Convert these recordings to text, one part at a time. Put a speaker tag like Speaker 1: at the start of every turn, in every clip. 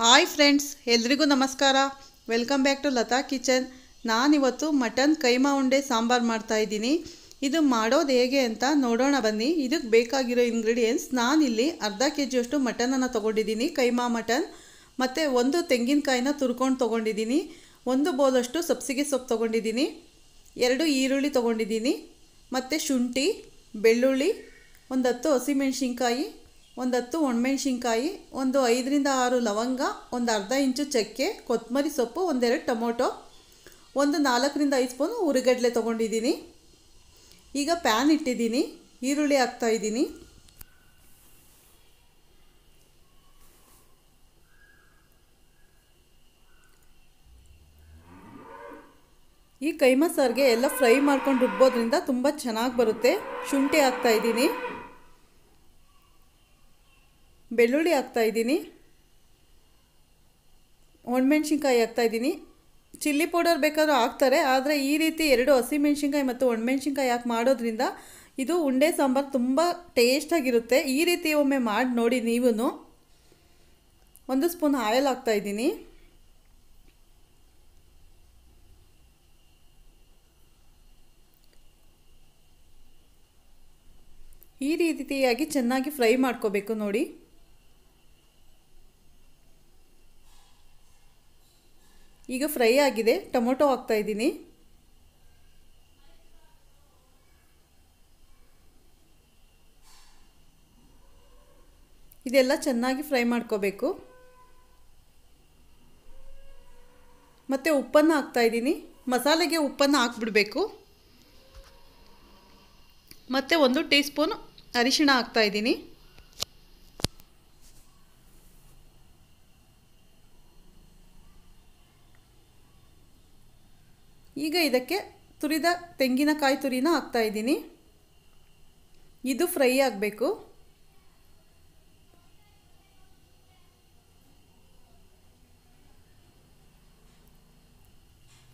Speaker 1: hi friends ಎಲ್ರಿಗೂ ನಮಸ್ಕಾರ welcome back to Lata kitchen ನಾನಿವತ್ತು ಮಟನ್ ಕೈಮಾ ಉಂಡೆ ಸಾಂಬಾರು ಮಾಡ್ತಾಯಿದ್ದೀನಿ ಇದು ಮಾಡೋದು ಹೇಗೆ ಅಂತ ನೋಡೋಣ ಬನ್ನಿ ಇದಕ್ಕೆ ಬೇಕಾಗಿರೋ ಇಂಗ್ರೀಡಿಯೆಂಟ್ಸ್ ನಾನಿಲ್ಲಿ ಅರ್ಧ ಕೆ ಜಿಯಷ್ಟು ಮಟನನ್ನು ತೊಗೊಂಡಿದ್ದೀನಿ ಕೈಮಾ ಮಟನ್ ಮತ್ತು ಒಂದು ತೆಂಗಿನಕಾಯಿನ ತುರ್ಕೊಂಡು ತೊಗೊಂಡಿದ್ದೀನಿ ಒಂದು ಬೌಲಷ್ಟು ಸಬ್ಸಿಗೆ ಸೊಪ್ಪು ತೊಗೊಂಡಿದ್ದೀನಿ ಎರಡು ಈರುಳ್ಳಿ ತೊಗೊಂಡಿದ್ದೀನಿ ಮತ್ತು ಶುಂಠಿ ಬೆಳ್ಳುಳ್ಳಿ ಒಂದು ಹತ್ತು ಹಸಿಮೆಣ್ಸಿನ್ಕಾಯಿ ಒಂದು ಹತ್ತು ಒಣಮೆಣ್ಸಿನ್ಕಾಯಿ ಒಂದು ಐದರಿಂದ ಆರು ಲವಂಗ ಒಂದು ಅರ್ಧ ಇಂಚು ಚಕ್ಕೆ ಕೊತ್ತಂಬರಿ ಸೊಪ್ಪು ಒಂದೆರಡು ಟೊಮೊಟೊ ಒಂದು ನಾಲ್ಕರಿಂದ ಐದು ಸ್ಪೂನ್ ಉರುಗಡ್ಲೆ ತೊಗೊಂಡಿದ್ದೀನಿ ಈಗ ಪ್ಯಾನ್ ಇಟ್ಟಿದ್ದೀನಿ ಈರುಳ್ಳಿ ಇದ್ದೀನಿ ಈ ಕೈಮ ಸಾರಿಗೆ ಎಲ್ಲ ಫ್ರೈ ಮಾಡ್ಕೊಂಡು ರುಬ್ಬೋದ್ರಿಂದ ತುಂಬ ಚೆನ್ನಾಗಿ ಬರುತ್ತೆ ಶುಂಠಿ ಹಾಕ್ತಾಯಿದ್ದೀನಿ ಬೆಳ್ಳುಳ್ಳಿ ಹಾಕ್ತಾಯಿದ್ದೀನಿ ಒಣಮೆಣ್ಸಿನ್ಕಾಯಿ ಹಾಕ್ತಾಯಿದ್ದೀನಿ ಚಿಲ್ಲಿ ಪೌಡರ್ ಬೇಕಾದರೂ ಹಾಕ್ತಾರೆ ಆದರೆ ಈ ರೀತಿ ಎರಡು ಹಸಿಮೆಣ್ಸಿನ್ಕಾಯಿ ಮತ್ತು ಒಣಮೆಣ್ಸಿನ್ಕಾಯಿ ಹಾಕಿ ಮಾಡೋದ್ರಿಂದ ಇದು ಉಂಡೆ ಸಾಂಬಾರು ತುಂಬ ಟೇಸ್ಟಾಗಿರುತ್ತೆ ಈ ರೀತಿ ಒಮ್ಮೆ ಮಾಡಿ ನೋಡಿ ನೀವೂ ಒಂದು ಸ್ಪೂನ್ ಆಯಲ್ ಇದ್ದೀನಿ ಈ ರೀತಿಯಾಗಿ ಚೆನ್ನಾಗಿ ಫ್ರೈ ಮಾಡ್ಕೋಬೇಕು ನೋಡಿ ಈಗ ಫ್ರೈ ಆಗಿದೆ ಟೊಮೊಟೊ ಹಾಕ್ತಾ ಇದ್ದೀನಿ ಇದೆಲ್ಲ ಚೆನ್ನಾಗಿ ಫ್ರೈ ಮಾಡ್ಕೋಬೇಕು ಮತ್ತೆ ಉಪ್ಪನ್ನು ಹಾಕ್ತಾ ಇದ್ದೀನಿ ಮಸಾಲೆಗೆ ಉಪ್ಪನ್ನು ಹಾಕ್ಬಿಡಬೇಕು ಮತ್ತು ಒಂದು ಟೀ ಸ್ಪೂನ್ ಅರಿಶಿಣ ಇದ್ದೀನಿ ಈಗ ಇದಕ್ಕೆ ತುರಿದ ತೆಂಗಿನಕಾಯಿ ತುರಿನ ಇದ್ದೀನಿ ಇದು ಫ್ರೈ ಆಗಬೇಕು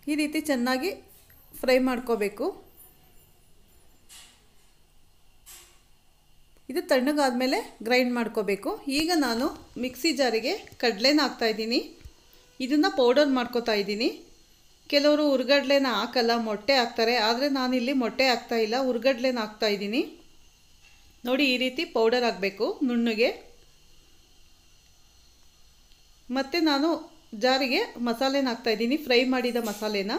Speaker 1: ಈ ರೀತಿ ಚೆನ್ನಾಗಿ ಫ್ರೈ ಮಾಡ್ಕೋಬೇಕು ಇದು ತಣ್ಣಗಾದಮೇಲೆ ಗ್ರೈಂಡ್ ಮಾಡ್ಕೋಬೇಕು ಈಗ ನಾನು ಮಿಕ್ಸಿ ಜಾರಿಗೆ ಕಡಲೆನ ಹಾಕ್ತಾಯಿದ್ದೀನಿ ಇದನ್ನು ಪೌಡರ್ ಮಾಡ್ಕೋತಾ ಇದ್ದೀನಿ ಕೆಲವರು ಉರ್ಗಡ್ಲೆನ ಹಾಕಲ್ಲ ಮೊಟ್ಟೆ ಹಾಕ್ತಾರೆ ಆದರೆ ನಾನಿಲ್ಲಿ ಮೊಟ್ಟೆ ಹಾಕ್ತಾ ಇಲ್ಲ ಉರ್ಗಡ್ಲೆನ ಹಾಕ್ತಾ ಇದ್ದೀನಿ ನೋಡಿ ಈ ರೀತಿ ಪೌಡರ್ ಹಾಕಬೇಕು ನುಣ್ಣಗೆ ಮತ್ತು ನಾನು ಜಾರಿಗೆ ಮಸಾಲೆನ ಹಾಕ್ತಾ ಇದ್ದೀನಿ ಫ್ರೈ ಮಾಡಿದ ಮಸಾಲೆನ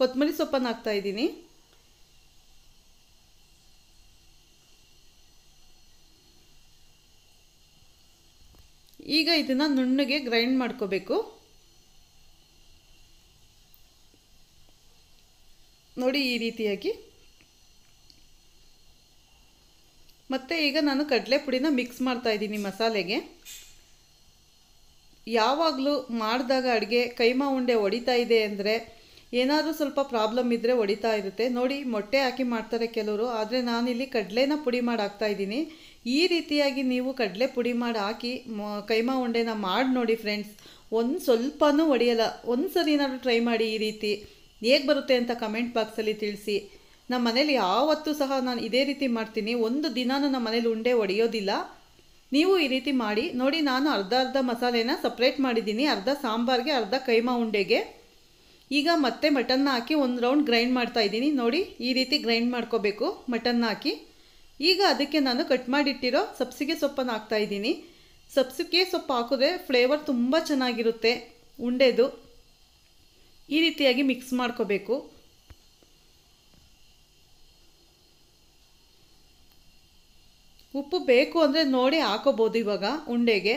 Speaker 1: ಕೊತ್ತಂಬರಿ ಸೊಪ್ಪನ್ನು ಹಾಕ್ತಾ ಇದ್ದೀನಿ ಈಗ ಇದನ್ನು ನುಣ್ಣಗೆ ಗ್ರೈಂಡ್ ಮಾಡ್ಕೋಬೇಕು ನೋಡಿ ಈ ರೀತಿಯಾಗಿ ಮತ್ತು ಈಗ ನಾನು ಕಡಲೆ ಪುಡಿನ ಮಿಕ್ಸ್ ಮಾಡ್ತಾ ಇದ್ದೀನಿ ಮಸಾಲೆಗೆ ಯಾವಾಗಲೂ ಮಾಡಿದಾಗ ಅಡುಗೆ ಕೈಮಾ ಉಂಡೆ ಒಡಿತಾ ಇದೆ ಅಂದರೆ ಏನಾದರೂ ಸ್ವಲ್ಪ ಪ್ರಾಬ್ಲಮ್ ಇದ್ದರೆ ಹೊಡಿತಾ ಇರುತ್ತೆ ನೋಡಿ ಮೊಟ್ಟೆ ಹಾಕಿ ಮಾಡ್ತಾರೆ ಕೆಲವರು ಆದರೆ ನಾನಿಲ್ಲಿ ಕಡಲೆನ ಪುಡಿ ಮಾಡಿ ಹಾಕ್ತಾ ಇದ್ದೀನಿ ಈ ರೀತಿಯಾಗಿ ನೀವು ಕಡಲೆ ಪುಡಿ ಮಾಡಿ ಹಾಕಿ ಕೈಮಾ ಉಂಡೆನ ಮಾಡಿ ನೋಡಿ ಫ್ರೆಂಡ್ಸ್ ಒಂದು ಸ್ವಲ್ಪನೂ ಒಡೆಯಲ್ಲ ಒಂದು ಸರಿ ಏನಾದರೂ ಟ್ರೈ ಮಾಡಿ ಈ ರೀತಿ ಹೇಗೆ ಬರುತ್ತೆ ಅಂತ ಕಮೆಂಟ್ ಬಾಕ್ಸಲ್ಲಿ ತಿಳಿಸಿ ನಮ್ಮ ಮನೇಲಿ ಯಾವತ್ತೂ ಸಹ ನಾನು ಇದೇ ರೀತಿ ಮಾಡ್ತೀನಿ ಒಂದು ದಿನಾನೂ ನಮ್ಮ ಮನೇಲಿ ಉಂಡೆ ಒಡೆಯೋದಿಲ್ಲ ನೀವು ಈ ರೀತಿ ಮಾಡಿ ನೋಡಿ ನಾನು ಅರ್ಧ ಅರ್ಧ ಮಸಾಲೆನ ಸಪ್ರೇಟ್ ಮಾಡಿದ್ದೀನಿ ಅರ್ಧ ಸಾಂಬಾರಿಗೆ ಅರ್ಧ ಕೈಮಾ ಉಂಡೆಗೆ ಈಗ ಮತ್ತೆ ಮಟನ್ನ ಹಾಕಿ ಒಂದು ರೌಂಡ್ ಗ್ರೈಂಡ್ ಮಾಡ್ತಾ ಇದ್ದೀನಿ ನೋಡಿ ಈ ರೀತಿ ಗ್ರೈಂಡ್ ಮಾಡ್ಕೋಬೇಕು ಮಟನ್ನ ಹಾಕಿ ಈಗ ಅದಕ್ಕೆ ನಾನು ಕಟ್ ಮಾಡಿಟ್ಟಿರೋ ಸಬ್ಸಿಗೆ ಸೊಪ್ಪನ್ನು ಹಾಕ್ತಾ ಇದ್ದೀನಿ ಸಬ್ಸಿಗೆ ಸೊಪ್ಪು ಹಾಕಿದ್ರೆ ಫ್ಲೇವರ್ ತುಂಬ ಚೆನ್ನಾಗಿರುತ್ತೆ ಉಂಡೆದು ಈ ರೀತಿಯಾಗಿ ಮಿಕ್ಸ್ ಮಾಡ್ಕೋಬೇಕು ಉಪ್ಪು ಬೇಕು ಅಂದರೆ ನೋಡಿ ಹಾಕೋಬೋದು ಇವಾಗ ಉಂಡೆಗೆ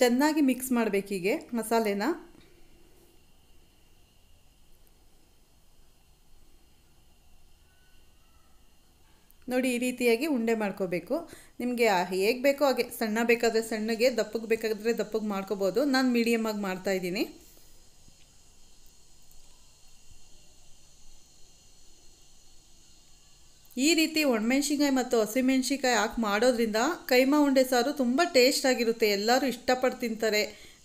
Speaker 1: ಚೆನ್ನಾಗಿ ಮಿಕ್ಸ್ ಮಾಡಬೇಕೀಗೆ ಮಸಾಲೆನ ನೋಡಿ ಈ ರೀತಿಯಾಗಿ ಉಂಡೆ ಮಾಡ್ಕೋಬೇಕು ನಿಮಗೆ ಹೇಗೆ ಬೇಕೋ ಹಾಗೆ ಸಣ್ಣ ಬೇಕಾದರೆ ಸಣ್ಣಗೆ ದಪ್ಪಗೆ ಬೇಕಾದರೆ ದಪ್ಪಗೆ ಮಾಡ್ಕೋಬೋದು ನಾನು ಮೀಡಿಯಮ್ಮಾಗಿ ಮಾಡ್ತಾಯಿದ್ದೀನಿ ಈ ರೀತಿ ಒಣಮೆಣ್ಸಿನ್ಕಾಯಿ ಮತ್ತು ಹಸಿಮೆಣ್ಸಿನ್ಕಾಯಿ ಹಾಕಿ ಮಾಡೋದ್ರಿಂದ ಕೈಮಾ ಉಂಡೆ ಸಾರು ತುಂಬ ಟೇಸ್ಟ್ ಆಗಿರುತ್ತೆ ಎಲ್ಲರೂ ಇಷ್ಟಪಟ್ಟು ತಿಂತಾರೆ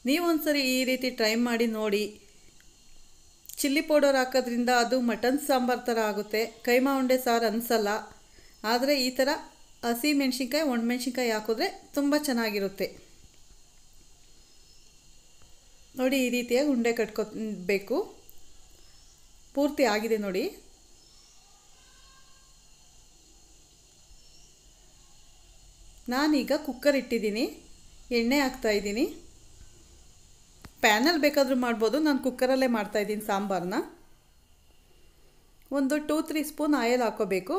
Speaker 1: ನೀವೊಂದ್ಸರಿ ಈ ರೀತಿ ಟ್ರೈ ಮಾಡಿ ನೋಡಿ ಚಿಲ್ಲಿ ಪೌಡರ್ ಹಾಕೋದ್ರಿಂದ ಅದು ಮಟನ್ ಸಾಂಬಾರು ಥರ ಆಗುತ್ತೆ ಕೈಮಾ ಉಂಡೆ ಸಾರು ಅನಿಸಲ್ಲ ಆದರೆ ಈ ಥರ ಹಸಿ ಮೆಣಸಿನ್ಕಾಯಿ ಒಣಮೆಣ್ಸಿನ್ಕಾಯಿ ಹಾಕಿದ್ರೆ ತುಂಬ ಚೆನ್ನಾಗಿರುತ್ತೆ ನೋಡಿ ಈ ರೀತಿಯಾಗಿ ಉಂಡೆ ಕಟ್ಕೊಬೇಕು ಪೂರ್ತಿ ಆಗಿದೆ ನೋಡಿ ನಾನೀಗ ಕುಕ್ಕರ್ ಇಟ್ಟಿದ್ದೀನಿ ಎಣ್ಣೆ ಹಾಕ್ತಾಯಿದ್ದೀನಿ ಪ್ಯಾನಲ್ಲಿ ಬೇಕಾದರೂ ಮಾಡ್ಬೋದು ನಾನು ಕುಕ್ಕರಲ್ಲೇ ಮಾಡ್ತಾಯಿದ್ದೀನಿ ಸಾಂಬಾರನ್ನ ಒಂದು ಟೂ ತ್ರೀ ಸ್ಪೂನ್ ಆಯಿಲ್ ಹಾಕೋಬೇಕು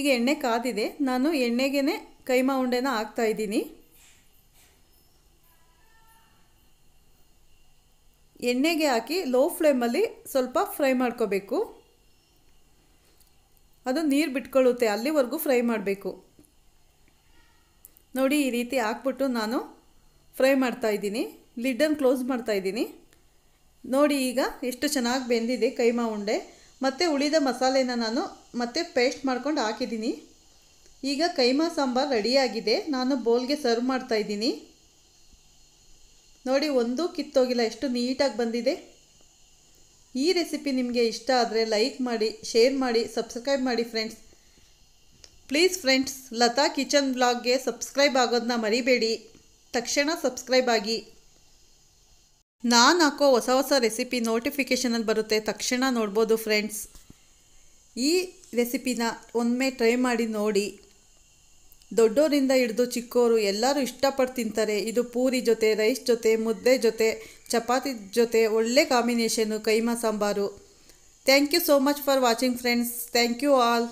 Speaker 1: ಈಗ ಎಣ್ಣೆ ಕಾದಿದೆ ನಾನು ಎಣ್ಣೆಗೇ ಕೈಮಾ ಉಂಡೆನ ಹಾಕ್ತಾಯಿದ್ದೀನಿ ಎಣ್ಣೆಗೆ ಹಾಕಿ ಲೋ ಫ್ಲೇಮಲ್ಲಿ ಸ್ವಲ್ಪ ಫ್ರೈ ಮಾಡ್ಕೋಬೇಕು ಅದು ನೀರು ಬಿಟ್ಕೊಳ್ಳುತ್ತೆ ಅಲ್ಲಿವರೆಗೂ ಫ್ರೈ ಮಾಡಬೇಕು ನೋಡಿ ಈ ರೀತಿ ಹಾಕ್ಬಿಟ್ಟು ನಾನು ಫ್ರೈ ಮಾಡ್ತಾಯಿದ್ದೀನಿ ಲಿಡ್ಡನ್ನು ಕ್ಲೋಸ್ ಮಾಡ್ತಾಯಿದ್ದೀನಿ ನೋಡಿ ಈಗ ಎಷ್ಟು ಚೆನ್ನಾಗಿ ಬೆಂದಿದೆ ಕೈಮಾ ಉಂಡೆ ಮತ್ತು ಉಳಿದ ಮಸಾಲೆನ ನಾನು ಮತ್ತೆ ಪೇಸ್ಟ್ ಮಾಡ್ಕೊಂಡು ಹಾಕಿದ್ದೀನಿ ಈಗ ಕೈಮಾ ಸಾಂಬಾರು ರೆಡಿಯಾಗಿದೆ ನಾನು ಬೋಲ್ಗೆ ಸರ್ವ್ ಮಾಡ್ತಾಯಿದ್ದೀನಿ ನೋಡಿ ಒಂದೂ ಕಿತ್ತೋಗಿಲ್ಲ ಎಷ್ಟು ನೀಟಾಗಿ ಬಂದಿದೆ ಈ ರೆಸಿಪಿ ನಿಮಗೆ ಇಷ್ಟ ಆದರೆ ಲೈಕ್ ಮಾಡಿ ಶೇರ್ ಮಾಡಿ ಸಬ್ಸ್ಕ್ರೈಬ್ ಮಾಡಿ friends please friends Lata kitchen ಬ್ಲಾಗ್ಗೆ ಸಬ್ಸ್ಕ್ರೈಬ್ ಆಗೋದನ್ನ ಮರಿಬೇಡಿ ತಕ್ಷಣ ಸಬ್ಸ್ಕ್ರೈಬ್ ಆಗಿ ನಾನು ಹಾಕೋ ಹೊಸ ಹೊಸ ರೆಸಿಪಿ ನೋಟಿಫಿಕೇಷನಲ್ಲಿ ಬರುತ್ತೆ ತಕ್ಷಣ ನೋಡ್ಬೋದು ಫ್ರೆಂಡ್ಸ್ ಈ ರೆಸಿಪಿನ ಒಮ್ಮೆ ಟ್ರೈ ಮಾಡಿ ನೋಡಿ ದೊಡ್ಡೋರಿಂದ ಹಿಡಿದು ಚಿಕ್ಕೋರು ಎಲ್ಲರೂ ಇಷ್ಟಪಟ್ಟು ತಿಂತಾರೆ ಇದು ಪೂರಿ ಜೊತೆ ರೈಸ್ ಜೊತೆ ಮುದ್ದೆ ಜೊತೆ ಚಪಾತಿ ಜೊತೆ ಒಳ್ಳೆ combination keema sambar thank you so much for watching friends thank you all